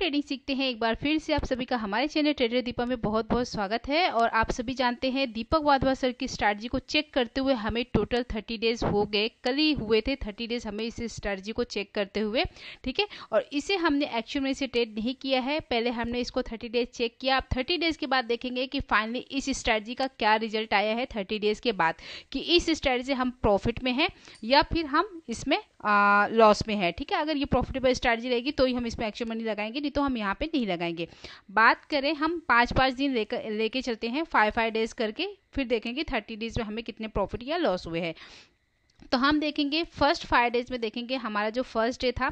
trading सीखते हैं एक बार फिर से आप सभी का हमारे चैनल ट्रेडर दीपा में बहुत बहुत स्वागत है और आप सभी जानते हैं दीपक वाधवा सर की स्ट्रैटी को चेक करते हुए हमें टोटल थर्टी डेज हो गए कल ही हुए थे थर्टी डेज हमें इस स्ट्रैटी को चेक करते हुए ठीक है और इसे हमने एक्चुअल में इसे ट्रेड नहीं किया है पहले हमने इसको थर्टी डेज चेक किया आप थर्टी डेज के बाद देखेंगे कि फाइनली इस स्ट्रैटी का क्या रिजल्ट आया है थर्टी डेज के बाद कि इस स्ट्रैटी से हम प्रॉफिट में हैं या फिर हम इसमें लॉस में है ठीक है अगर ये प्रॉफिटेबल स्ट्रैटेजी रहेगी तो ही हम इसमें एक्शन मनी लगाएंगे नहीं तो हम यहाँ पे नहीं लगाएंगे बात करें हम पाँच पाँच दिन लेकर लेके चलते हैं फाइव फाइव डेज करके फिर देखेंगे थर्टी डेज में हमें कितने प्रॉफिट या लॉस हुए हैं तो हम देखेंगे फर्स्ट फाइव डेज में देखेंगे हमारा जो फर्स्ट डे था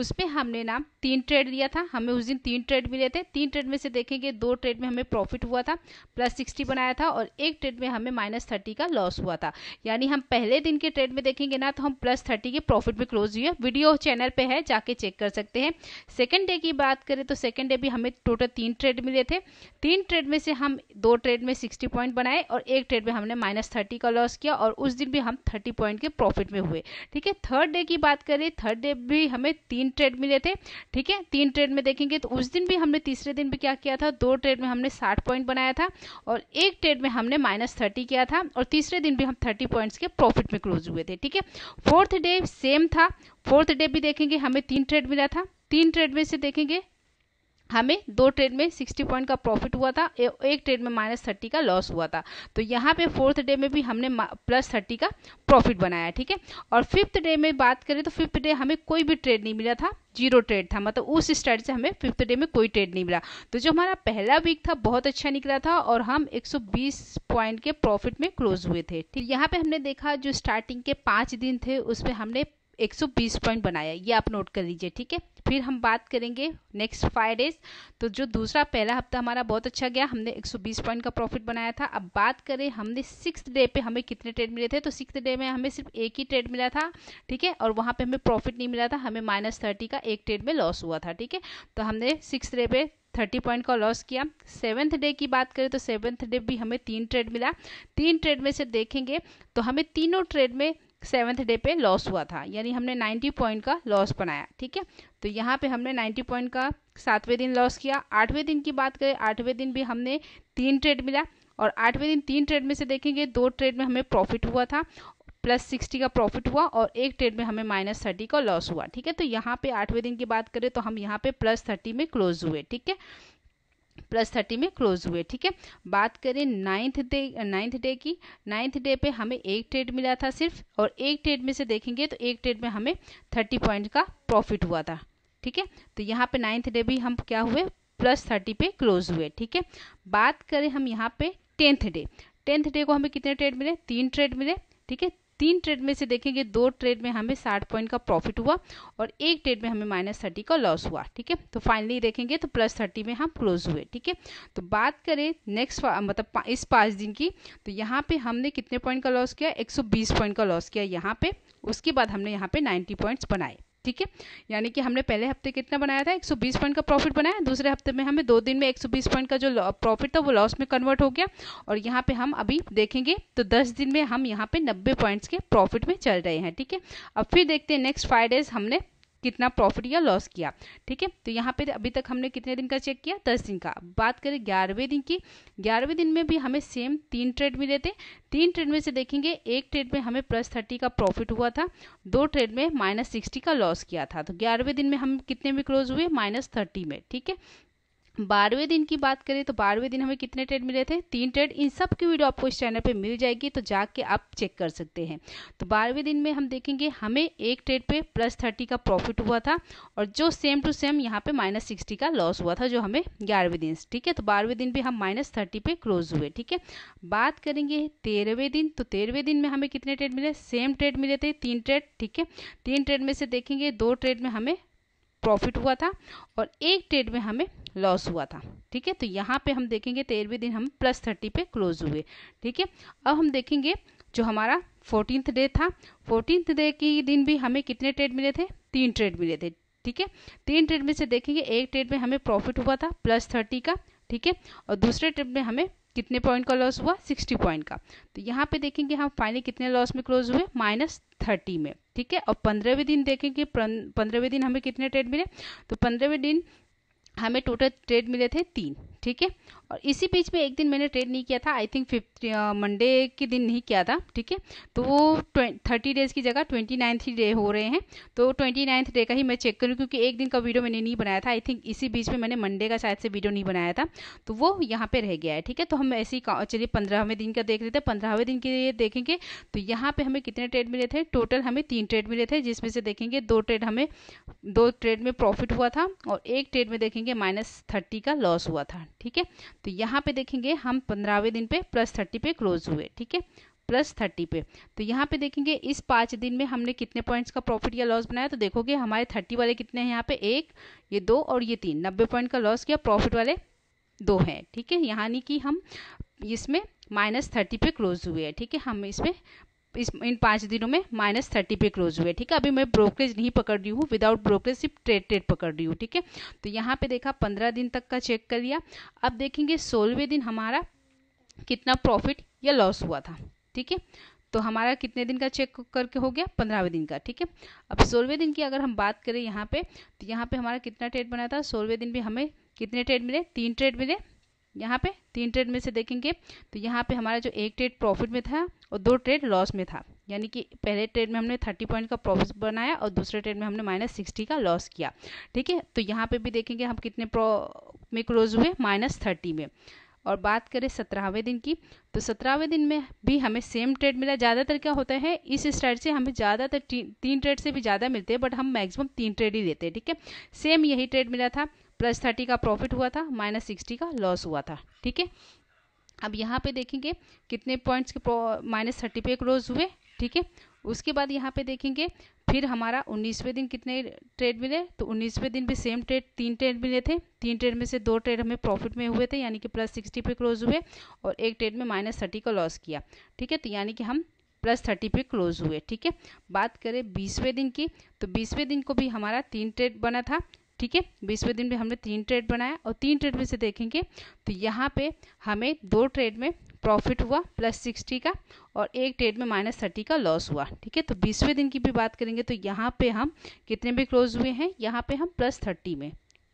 उसमें हमने ना तीन ट्रेड लिया था हमें उस दिन तीन ट्रेड मिले थे तीन ट्रेड में से देखेंगे दो ट्रेड में हमें प्रॉफिट हुआ था प्लस सिक्सटी बनाया था और एक ट्रेड में हमें माइनस थर्टी का लॉस हुआ था यानी हम पहले दिन के ट्रेड में देखेंगे ना तो हम प्लस थर्टी के प्रॉफिट में क्लोज हुए वीडियो चैनल पर है जाके चेक कर सकते हैं सेकेंड डे की बात करें तो सेकेंड डे भी हमें टोटल तीन ट्रेड मिले थे तीन ट्रेड में से हम दो ट्रेड में सिक्सटी पॉइंट बनाए और एक ट्रेड में हमने माइनस थर्टी का लॉस किया और उस दिन भी हम थर्टी पॉइंट के प्रॉफिट में हुए ठीक है थर्ड डे की बात करें थर्ड डे भी हमें तीन ट्रेड मिले थे ठीक है तीन ट्रेड में देखेंगे तो उस दिन भी हमने तीसरे दिन भी क्या किया था दो ट्रेड में हमने साठ पॉइंट बनाया था और एक ट्रेड में हमने माइनस थर्टी किया था और तीसरे दिन भी हम थर्टी पॉइंट्स के प्रॉफिट में क्लोज हुए थे ठीक है फोर्थ डे सेम था फोर्थ डे भी देखेंगे हमें तीन ट्रेड मिला था तीन ट्रेड में से देखेंगे हमें दो ट्रेड में 60 पॉइंट का प्रॉफिट हुआ था एक ट्रेड में माइनस थर्टी का लॉस हुआ था तो यहाँ पे फोर्थ डे में भी हमने प्लस थर्टी का प्रॉफिट बनाया ठीक है और फिफ्थ डे में बात करें तो फिफ्थ डे हमें कोई भी ट्रेड नहीं मिला था जीरो ट्रेड था मतलब उस स्टार्ट से हमें फिफ्थ डे में कोई ट्रेड नहीं मिला तो जो हमारा पहला वीक था बहुत अच्छा निकला था और हम एक पॉइंट के प्रॉफिट में क्लोज हुए थे ठीक यहाँ पे हमने देखा जो स्टार्टिंग के पाँच दिन थे उसमें हमने 120 पॉइंट बनाया ये आप नोट कर लीजिए ठीक है फिर हम बात करेंगे नेक्स्ट फाइव डेज तो जो दूसरा पहला हफ्ता हमारा बहुत अच्छा गया हमने 120 पॉइंट का प्रॉफिट बनाया था अब बात करें हमने सिक्स डे पे हमें कितने ट्रेड मिले थे तो सिक्स डे में हमें सिर्फ एक ही ट्रेड मिला था ठीक है और वहाँ पे हमें प्रॉफिट नहीं मिला था हमें माइनस थर्टी का एक ट्रेड में लॉस हुआ था ठीक है तो हमने सिक्स डे पे थर्टी पॉइंट का लॉस किया सेवन्थ डे की बात करें तो सेवन्थ डे भी हमें तीन ट्रेड मिला तीन ट्रेड में से देखेंगे तो हमें तीनों ट्रेड में सेवन्थ डे पे लॉस हुआ था यानी हमने 90 पॉइंट का लॉस बनाया ठीक है तो यहाँ पे हमने 90 पॉइंट का सातवें दिन लॉस किया आठवें दिन की बात करें आठवें दिन भी हमने तीन ट्रेड मिला और आठवें दिन तीन ट्रेड में से देखेंगे दो ट्रेड में हमें प्रॉफिट हुआ था प्लस सिक्सटी का प्रॉफिट हुआ और एक ट्रेड में हमें माइनस थर्टी का लॉस हुआ ठीक है तो यहाँ पे आठवें दिन की बात करें तो हम यहाँ पे प्लस थर्टी में क्लोज हुए ठीक है प्लस थर्टी में क्लोज हुए ठीक है बात करें नाइन्थ डे नाइन्थ डे की नाइन्थ डे पे हमें एक ट्रेड मिला था सिर्फ और एक ट्रेड में से देखेंगे तो एक ट्रेड में हमें थर्टी पॉइंट का प्रॉफिट हुआ था ठीक है तो यहाँ पे नाइन्थ डे भी हम क्या हुए प्लस थर्टी पे क्लोज हुए ठीक है बात करें हम यहाँ पे टेंथ डे टेंथ डे को हमें कितने ट्रेड मिले तीन ट्रेड मिले ठीक है तीन ट्रेड में से देखेंगे दो ट्रेड में हमें साठ पॉइंट का प्रॉफिट हुआ और एक ट्रेड में हमें माइनस थर्टी का लॉस हुआ ठीक है तो फाइनली देखेंगे तो प्लस थर्टी में हम क्लोज हुए ठीक है तो बात करें नेक्स्ट मतलब पा, इस पाँच दिन की तो यहाँ पे हमने कितने पॉइंट का लॉस किया एक पॉइंट का लॉस किया यहाँ पे उसके बाद हमने यहाँ पे नाइन्टी पॉइंट्स बनाए ठीक है यानी कि हमने पहले हफ्ते कितना बनाया था 120 पॉइंट का प्रॉफिट बनाया दूसरे हफ्ते में हमें दो दिन में 120 पॉइंट का जो प्रॉफिट था वो लॉस में कन्वर्ट हो गया और यहाँ पे हम अभी देखेंगे तो 10 दिन में हम यहाँ पे 90 पॉइंट्स के प्रॉफिट में चल रहे हैं ठीक है अब फिर देखते हैं नेक्स्ट फाइव डेज हमने कितना प्रॉफिट या लॉस किया ठीक है तो यहाँ पे अभी तक हमने कितने दिन का चेक किया दस दिन का बात करें ग्यारहवें दिन की ग्यारहवें दिन में भी हमें सेम तीन ट्रेड मिले थे तीन ट्रेड में से देखेंगे एक ट्रेड में हमें प्लस थर्टी का प्रॉफिट हुआ था दो ट्रेड में माइनस सिक्सटी का लॉस किया था तो ग्यारहवें दिन में हम कितने में क्लोज हुए माइनस थर्टी में ठीक है बारहवें दिन की बात करें तो बारहवें दिन हमें कितने ट्रेड मिले थे तीन ट्रेड इन सब की वीडियो आपको इस चैनल पे मिल जाएगी तो जाके आप चेक कर सकते हैं तो बारहवें दिन में हम देखेंगे हमें एक ट्रेड पे प्लस थर्टी का प्रॉफिट हुआ था और जो सेम टू सेम यहाँ पे माइनस सिक्सटी का लॉस हुआ था जो हमें ग्यारहवें दिन ठीक है तो बारहवें दिन भी हम माइनस थर्टी पे क्लोज हुए ठीक है बात करेंगे तेरहवें दिन तो तेरहवें दिन में हमें कितने ट्रेड मिले सेम ट्रेड मिले थे तीन ट्रेड ठीक है तीन ट्रेड में से देखेंगे दो ट्रेड में हमें प्रॉफिट हुआ था और एक ट्रेड में हमें लॉस हुआ था ठीक है तो यहाँ पे हम देखेंगे तो तेरहवें दिन हम प्लस थर्टी पे क्लोज हुए ठीक है अब हम देखेंगे जो हमारा फोर्टीनथ डे था फोर्टीनथ डे के दिन भी हमें कितने ट्रेड मिले थे तीन ट्रेड मिले थे ठीक है तीन ट्रेड में से देखेंगे एक ट्रेड में हमें प्रॉफिट हुआ था प्लस थर्टी का ठीक है और दूसरे ट्रेड में हमें कितने पॉइंट का लॉस हुआ सिक्सटी पॉइंट का तो यहाँ पे देखेंगे हम फाइनली कितने लॉस में क्लोज हुए माइनस थर्टी में ठीक है और पंद्रहवें दिन देखेंगे पंद्रहवें दिन हमें कितने ट्रेड मिले तो पंद्रहवें दिन हमें टोटल ट्रेड मिले थे तीन ठीक है और इसी बीच में एक दिन मैंने ट्रेड नहीं किया था आई थिंक फिफ्थ मंडे के दिन नहीं किया था ठीक है तो वो थर्टी डेज़ की जगह ट्वेंटी नाइन्थ ही डे हो रहे हैं तो ट्वेंटी नाइन्थ डे का ही मैं चेक करूँ क्योंकि एक दिन का वीडियो मैंने नहीं बनाया था आई थिंक इसी बीच में मैंने मंडे का शायद से वीडियो नहीं बनाया था तो वो यहाँ पर रह गया है ठीक है तो हम ऐसे ही चलिए पंद्रहवें दिन का देख लेते हैं पंद्रहवें दिन के लिए देखेंगे तो यहाँ पर हमें कितने ट्रेड मिले थे टोटल हमें तीन ट्रेड मिले थे जिसमें से देखेंगे दो ट्रेड हमें दो ट्रेड में प्रॉफिट हुआ था और एक ट्रेड में देखेंगे माइनस थर्टी का लॉस हुआ था ठीक है तो यहाँ पे देखेंगे हम पंद्रहवें दिन पे प्लस थर्टी पे क्लोज हुए ठीक है प्लस थर्टी पे तो यहाँ पे देखेंगे इस पाँच दिन में हमने कितने पॉइंट्स का प्रॉफिट या लॉस बनाया तो देखोगे हमारे थर्टी वाले कितने हैं यहाँ पे एक ये दो और ये तीन नब्बे पॉइंट का लॉस किया प्रॉफिट वाले दो हैं ठीक है यानी कि हम इसमें माइनस थर्टी पे क्लोज हुए हैं ठीक है हम इसमें इस इन पाँच दिनों में माइनस थर्टी पे क्लोज हुए ठीक है अभी मैं ब्रोकरेज नहीं पकड़ रही हूँ विदाउट ब्रोकरेज सिर्फ ट्रेड ट्रेड पकड़ रही हूँ ठीक है तो यहाँ पे देखा पंद्रह दिन तक का चेक कर लिया अब देखेंगे सोलहवें दिन हमारा कितना प्रॉफिट या लॉस हुआ था ठीक है तो हमारा कितने दिन का चेक करके हो गया पंद्रहवें दिन का ठीक है अब सोलहवें दिन की अगर हम बात करें यहाँ पे तो यहाँ पे हमारा कितना ट्रेड बना था सोलहवें दिन भी हमें कितने ट्रेड मिले तीन ट्रेड मिले यहाँ पे तीन ट्रेड में से देखेंगे तो यहाँ पे हमारा जो एक ट्रेड प्रॉफिट में था और दो ट्रेड लॉस में था यानी कि पहले ट्रेड में हमने थर्टी पॉइंट का प्रॉफिट बनाया और दूसरे ट्रेड में हमने माइनस सिक्सटी का लॉस किया ठीक है तो यहाँ पे भी देखेंगे हम कितने प्रो में क्लोज हुए माइनस थर्टी में और बात करें सत्रहवें दिन की तो सत्रहवें दिन में भी हमें सेम ट्रेड मिला ज़्यादातर क्या होता है इस स्टाइल से हमें ज़्यादातर तीन ट्रेड से भी ज़्यादा मिलते हैं बट हम मैक्सिमम तीन ट्रेड ही देते हैं ठीक है सेम यही ट्रेड मिला था प्लस थर्टी का प्रॉफिट हुआ था माइनस सिक्सटी का लॉस हुआ था ठीक है अब यहाँ पे देखेंगे कितने पॉइंट्स के माइनस थर्टी पे क्लोज हुए ठीक है उसके बाद यहाँ पे देखेंगे फिर हमारा उन्नीसवें दिन कितने ट्रेड मिले तो उन्नीसवें दिन भी सेम ट्रेड तीन ट्रेड मिले थे तीन ट्रेड में से दो ट्रेड हमें प्रॉफिट में हुए थे यानी कि प्लस सिक्सटी पे क्लोज हुए और एक ट्रेड में माइनस थर्टी का लॉस किया ठीक है तो यानी कि हम प्लस थर्टी पे क्लोज हुए ठीक है बात करें बीसवें दिन की तो बीसवें दिन को भी हमारा तीन ट्रेड बना था ठीक है बीसवें दिन भी हमने तीन ट्रेड बनाया और तीन ट्रेड में से देखेंगे तो यहाँ पे हमें दो ट्रेड में प्रॉफिट हुआ प्लस सिक्सटी का और एक ट्रेड में माइनस थर्टी का लॉस हुआ ठीक है तो बीसवें दिन की भी बात करेंगे तो यहाँ पे हम कितने में क्लोज हुए हैं यहाँ पे हम प्लस थर्टी में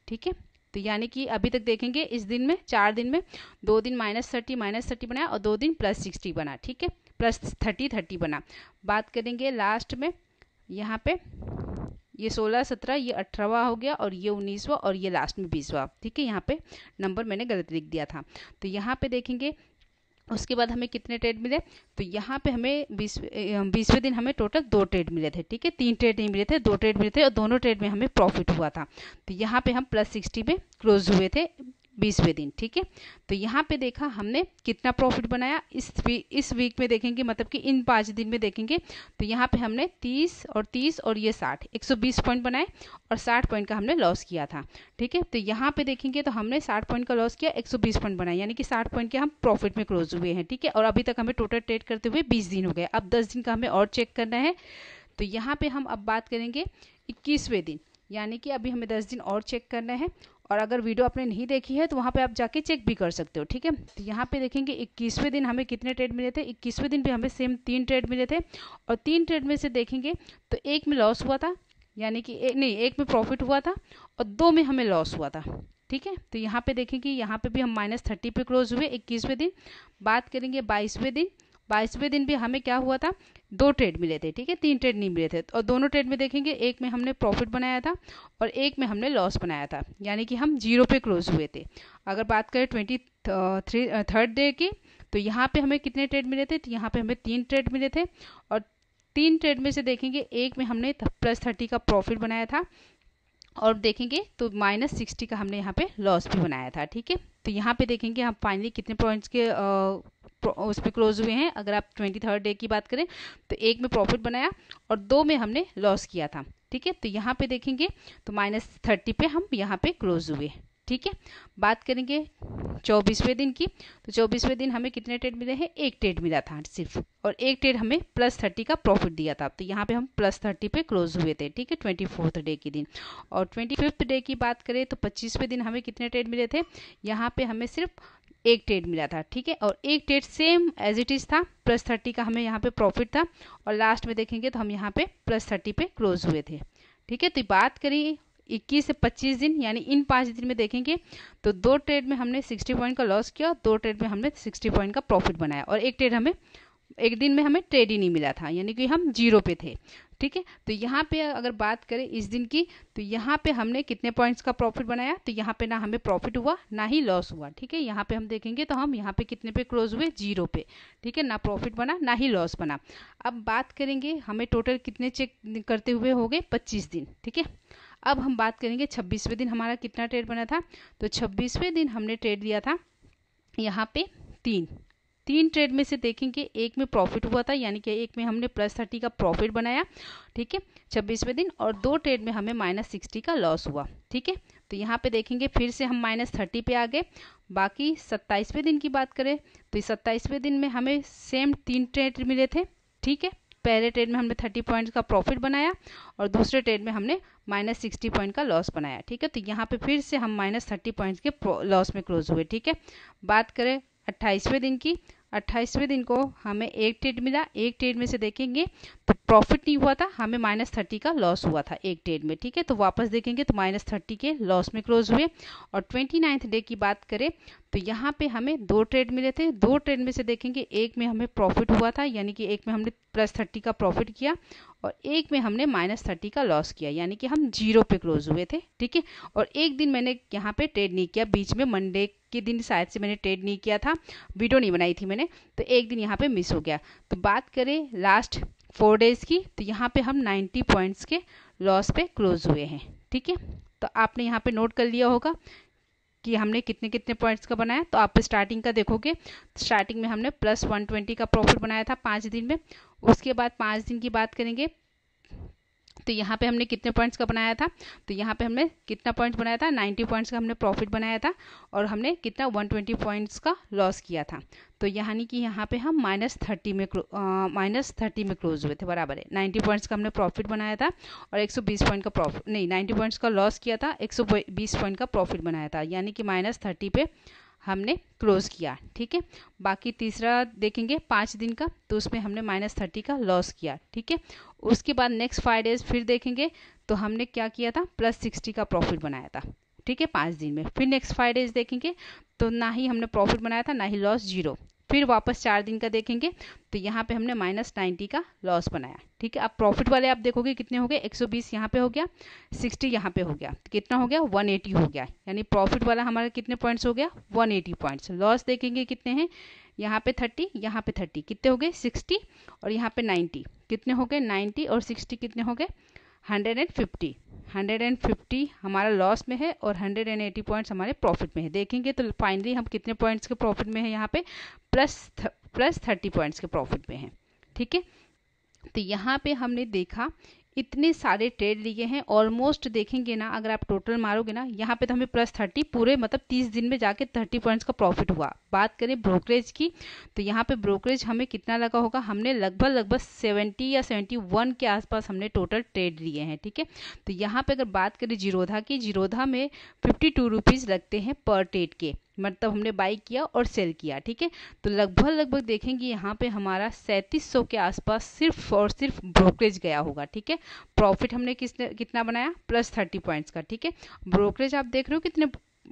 ठीक है तो यानी कि अभी तक देखेंगे इस दिन में चार दिन में दो दिन माइनस थर्टी माइनस थर्टी बनाया और दो दिन प्लस सिक्सटी बना ठीक है प्लस थर्टी थर्टी बना बात करेंगे लास्ट में यहाँ पे ये सोलह सत्रह ये अठारहवा हो गया और ये उन्नीसवा और ये लास्ट में बीसवा ठीक है यहाँ पे नंबर मैंने गलत लिख दिया था तो यहाँ पे देखेंगे उसके बाद हमें कितने ट्रेड मिले तो यहाँ पे हमें बीस बीसवें दिन हमें टोटल दो ट्रेड मिले थे ठीक है तीन ट्रेड नहीं मिले थे दो ट्रेड मिले थे और दोनों ट्रेड में हमें प्रॉफिट हुआ था तो यहाँ पे हम प्लस सिक्सटी पे क्लोज हुए थे बीसवें दिन ठीक है तो यहाँ पे देखा हमने कितना प्रॉफिट बनाया इस वी, इस वीक में देखेंगे मतलब कि इन पाँच दिन में देखेंगे तो यहाँ पे हमने 30 और 30 और ये 60 120 पॉइंट बनाए और 60 पॉइंट का हमने लॉस किया था ठीक है तो यहाँ पे देखेंगे तो हमने 60 पॉइंट का लॉस किया 120 पॉइंट बनाए यानी कि 60 पॉइंट के हम प्रॉफिट में क्लोज हुए हैं ठीक है और अभी तक हमें टोटल ट्रेड करते हुए बीस दिन हो गए अब दस दिन का हमें और चेक करना है तो यहाँ पर हम अब बात करेंगे इक्कीसवें दिन यानी कि अभी हमें दस दिन और चेक करना है और अगर वीडियो आपने नहीं देखी है तो वहाँ पे आप जाके चेक भी कर सकते हो ठीक है तो यहाँ पे देखेंगे इक्कीसवें दिन हमें कितने ट्रेड मिले थे इक्कीसवें दिन भी हमें सेम तीन ट्रेड मिले थे और तीन ट्रेड में से देखेंगे तो एक में लॉस हुआ था यानी कि एक नहीं एक में प्रॉफिट हुआ था और दो में हमें लॉस हुआ था ठीक है तो यहाँ पर देखेंगे यहाँ पर भी हम माइनस थर्टी पे क्लोज हुए इक्कीसवें दिन बात करेंगे बाईसवें दिन बाईसवें दिन भी हमें क्या हुआ था दो ट्रेड मिले थे ठीक है तीन ट्रेड नहीं मिले थे और दोनों ट्रेड में देखेंगे एक में हमने प्रॉफिट बनाया था और एक में हमने लॉस बनाया था यानी कि हम जीरो पे क्लोज हुए थे अगर बात करें ट्वेंटी थ्री थर्ड डे की तो यहाँ पे हमें कितने ट्रेड मिले थे तो यहाँ पे हमें तीन ट्रेड मिले थे और तीन ट्रेड में से देखेंगे एक में हमने प्लस थर्टी का प्रॉफिट बनाया था और देखेंगे तो माइनस सिक्सटी का हमने यहाँ पे लॉस भी बनाया था ठीक है तो यहाँ पे देखेंगे हम फाइनली कितने पॉइंट्स के uh, उस पर क्लोज हुए हैं अगर आप ट्वेंटी थर्ड डे की बात करें तो एक में प्रॉफिट बनाया और दो में हमने लॉस किया था ठीक है तो यहाँ पे देखेंगे तो माइनस थर्टी पे हम यहाँ पे क्लोज हुए ठीक है बात करेंगे चौबीसवें दिन की तो चौबीसवें दिन हमें कितने ट्रेड मिले हैं एक ट्रेड मिला था सिर्फ और एक ट्रेड हमें प्लस थर्टी का प्रॉफिट दिया था तो यहाँ पे हम प्लस थर्टी पे क्लोज हुए थे ठीक है ट्वेंटी फोर्थ डे के दिन और ट्वेंटी फिफ्थ डे की बात करें तो पच्चीसवें दिन हमें कितने ट्रेड मिले थे यहाँ पे हमें सिर्फ एक ट्रेड मिला था ठीक है और एक trade same as it is था प्लस थर्टी का हमें यहाँ पे प्रॉफिट था और लास्ट में देखेंगे तो हम यहाँ पे प्लस थर्टी पे क्लोज हुए थे ठीक है तो बात करें इक्कीस से पच्चीस दिन यानी इन पाँच दिन में देखेंगे तो दो ट्रेड में हमने सिक्सटी पॉइंट का लॉस किया दो ट्रेड में हमने सिक्सटी पॉइंट का प्रॉफिट बनाया और एक ट्रेड हमें एक दिन में हमें ट्रेड ही नहीं मिला था यानी कि हम जीरो पे थे ठीक है तो यहाँ पे अगर बात करें इस दिन की तो यहाँ पे हमने कितने पॉइंट्स का प्रॉफिट बनाया तो यहाँ पे ना हमें प्रॉफिट हुआ ना ही लॉस हुआ ठीक है यहाँ पे हम देखेंगे तो हम यहाँ पे कितने पे क्लोज हुए जीरो पे ठीक है ना प्रॉफिट बना ना ही लॉस बना अब बात करेंगे हमें टोटल कितने चेक करते हुए हो गए पच्चीस दिन ठीक है अब हम बात करेंगे छब्बीसवें दिन हमारा कितना ट्रेड बना था तो छब्बीसवें दिन हमने ट्रेड दिया था यहाँ पे तीन तीन ट्रेड में से देखेंगे एक में प्रॉफिट हुआ था यानी कि एक में हमने प्लस थर्टी का प्रॉफिट बनाया ठीक है छब्बीसवें दिन और दो ट्रेड में हमें माइनस सिक्सटी का लॉस हुआ ठीक है तो यहाँ पे देखेंगे फिर से हम माइनस थर्टी पे आ गए बाकी सत्ताईसवें दिन की बात करें तो सत्ताईसवें दिन में हमें सेम तीन ट्रेड मिले थे ठीक है पहले ट्रेड में हमने थर्टी पॉइंट का प्रॉफिट बनाया और दूसरे ट्रेड में हमने माइनस सिक्सटी पॉइंट का लॉस बनाया ठीक है तो यहाँ पे फिर से हम माइनस थर्टी पॉइंट के लॉस में क्लोज हुए ठीक है बात करें अट्ठाईसवें दिन की अट्ठाईसवें दिन को हमें एक ट्रेड मिला एक ट्रेड में से देखेंगे तो प्रॉफिट नहीं हुआ था हमें माइनस थर्टी का लॉस हुआ था एक ट्रेड में ठीक है तो वापस देखेंगे तो माइनस थर्टी के लॉस में क्लोज हुए और ट्वेंटी नाइन्थ डे की बात करें तो यहाँ पे हमें दो ट्रेड मिले थे दो ट्रेड में से देखेंगे एक में हमें प्रॉफिट हुआ था यानी कि एक में हमने प्लस थर्टी का प्रॉफिट किया और एक में हमने माइनस थर्टी का लॉस किया यानी कि हम जीरो पे क्लोज हुए थे ठीक है और एक दिन मैंने यहाँ पे ट्रेड नहीं किया बीच में मंडे के दिन शायद से मैंने ट्रेड नहीं किया था वीडियो नहीं बनाई थी मैंने तो एक दिन यहाँ पे मिस हो गया तो बात करें लास्ट फोर डेज़ की तो यहाँ पे हम नाइन्टी पॉइंट्स के लॉस पे क्लोज हुए हैं ठीक है तो आपने यहाँ पे नोट कर लिया होगा कि हमने कितने कितने पॉइंट्स का बनाया तो आप स्टार्टिंग का देखोगे स्टार्टिंग में हमने प्लस वन ट्वेंटी का प्रॉफिट बनाया था पाँच दिन में उसके बाद पाँच दिन की बात करेंगे तो यहाँ पे हमने कितने पॉइंट्स का बनाया था तो यहाँ पे हमने कितना पॉइंट्स बनाया था 90 पॉइंट्स का हमने प्रॉफिट बनाया था और हमने कितना 120 पॉइंट्स का लॉस किया था तो यानी कि यहाँ पे हम माइनस थर्टी में माइनस थर्टी में क्लोज हुए थे बराबर है नाइन्टी पॉइंट्स का हमने प्रॉफिट बनाया था और एक सौ बीस पॉइंट का प्रॉफिट नहीं नाइन्टी पॉइंट्स का लॉस किया था एक सौ बीस पॉइंट का प्रॉफिट बनाया था यानी कि माइनस थर्टी पे हमने क्लोज़ किया ठीक है बाकी तीसरा देखेंगे पाँच दिन का तो उसमें हमने माइनस थर्टी का लॉस किया ठीक है उसके बाद नेक्स्ट फाइव डेज फिर देखेंगे तो हमने क्या किया था प्लस सिक्सटी का प्रॉफिट बनाया था ठीक है पाँच दिन में फिर नेक्स्ट फाइव डेज देखेंगे तो ना ही हमने प्रॉफिट बनाया था ना ही लॉस जीरो फिर वापस चार दिन का देखेंगे तो यहाँ पे हमने माइनस नाइन्टी का लॉस बनाया ठीक है अब प्रॉफिट वाले आप देखोगे कितने हो गए एक सौ बीस यहाँ पे हो गया सिक्सटी यहाँ पे हो गया तो कितना हो गया वन एटी हो गया यानी प्रॉफिट वाला हमारा कितने पॉइंट्स हो गया वन एटी पॉइंट्स लॉस देखेंगे कितने हैं यहाँ पे थर्टी यहाँ पे थर्टी कितने हो गए सिक्सटी और यहाँ पे नाइन्टी कितने हो गए नाइन्टी और सिक्सटी कितने हो गए hundred and fifty hundred and fifty हमारा लॉस में है और हंड्रेड एंड एटी पॉइंट्स हमारे प्रॉफिट में है देखेंगे तो फाइनली हम कितने पॉइंट्स के प्रॉफिट में है यहाँ पे प्लस प्लस थर्टी पॉइंट्स के प्रॉफिट में है ठीक है तो यहाँ पे हमने देखा इतने सारे ट्रेड लिए हैं ऑलमोस्ट देखेंगे ना अगर आप टोटल मारोगे ना यहाँ पे तो हमें प्लस थर्टी पूरे मतलब तीस दिन में जाके थर्टी पॉइंट्स का प्रॉफिट हुआ बात करें ब्रोकरेज की तो यहाँ पे ब्रोकरेज हमें कितना लगा होगा हमने लगभग लगभग सेवेंटी या सेवेंटी वन के आसपास हमने टोटल ट्रेड लिए हैं ठीक है तो यहाँ पर अगर बात करें जीरोधा की जीरोधा में फिफ्टी टू रुपीज़ लगते हैं पर ट्रेड के मतलब हमने बाई किया और सेल किया ठीक है तो लगभग लगभग देखेंगे यहाँ पे हमारा सैंतीस सौ के आसपास सिर्फ और सिर्फ ब्रोकरेज गया होगा ठीक है प्रॉफिट हमने किसने कितना बनाया प्लस थर्टी पॉइंट्स का ठीक है ब्रोकरेज आप देख रहे हो कितने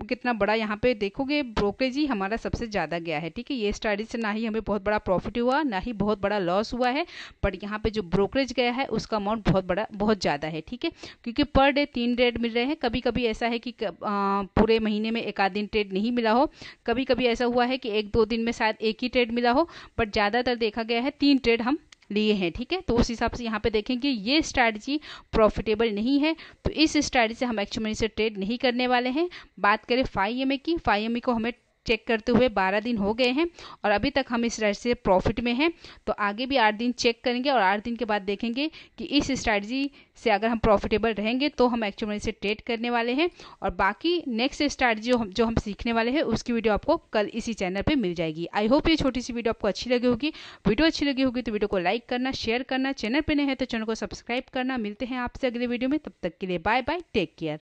कितना बड़ा यहाँ पे देखोगे ब्रोकरेज ही हमारा सबसे ज़्यादा गया है ठीक है ये स्टडी से ना ही हमें बहुत बड़ा प्रॉफिट हुआ ना ही बहुत बड़ा लॉस हुआ है बट यहाँ पे जो ब्रोकरेज गया है उसका अमाउंट बहुत बड़ा बहुत ज़्यादा है ठीक है क्योंकि पर डे तीन ट्रेड मिल रहे हैं कभी कभी ऐसा है कि पूरे महीने में एक आध दिन ट्रेड नहीं मिला हो कभी कभी ऐसा हुआ है कि एक दो दिन में शायद एक ही ट्रेड मिला हो बट ज़्यादातर देखा गया है तीन ट्रेड हम लिए हैं ठीक है तो उस हिसाब से यहाँ पे देखेंगे ये स्ट्रैटेजी प्रॉफिटेबल नहीं है तो इस स्ट्रैटेजी से हम एक्चुअली से ट्रेड नहीं करने वाले हैं बात करें फाइव एम की फाइव एम को हमें चेक करते हुए बारह दिन हो गए हैं और अभी तक हम इस स्ट्रैटी से प्रॉफिट में हैं तो आगे भी आठ दिन चेक करेंगे और आठ दिन के बाद देखेंगे कि इस स्ट्रैटी से अगर हम प्रॉफिटेबल रहेंगे तो हम एक्चुअल में इसे ट्रेड करने वाले हैं और बाकी नेक्स्ट स्ट्रैटी जो हम जो हम सीखने वाले हैं उसकी वीडियो आपको कल इसी चैनल पर मिल जाएगी आई होप ये छोटी सी वीडियो आपको अच्छी लगी होगी वीडियो अच्छी लगी होगी तो वीडियो को लाइक करना शेयर करना चैनल पर नहीं है तो चैनल को सब्सक्राइब करना मिलते हैं आपसे अगले वीडियो में तब तक के लिए बाय बाय टेक केयर